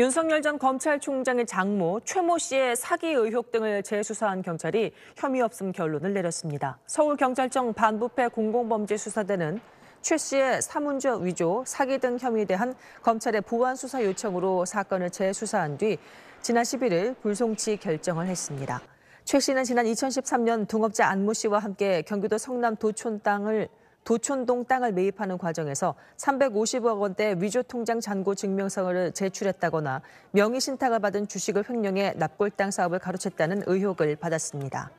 윤석열 전 검찰총장의 장모 최모 씨의 사기 의혹 등을 재수사한 경찰이 혐의 없음 결론을 내렸습니다. 서울경찰청 반부패 공공범죄수사대는 최 씨의 사문서 위조, 사기 등 혐의에 대한 검찰의 보완수사 요청으로 사건을 재수사한 뒤 지난 11일 불송치 결정을 했습니다. 최 씨는 지난 2013년 동업자 안모 씨와 함께 경기도 성남 도촌 땅을 도촌동 땅을 매입하는 과정에서 350억 원대 위조 통장 잔고 증명서를 제출했다거나 명의신탁을 받은 주식을 횡령해 납골당 사업을 가로챘다는 의혹을 받았습니다.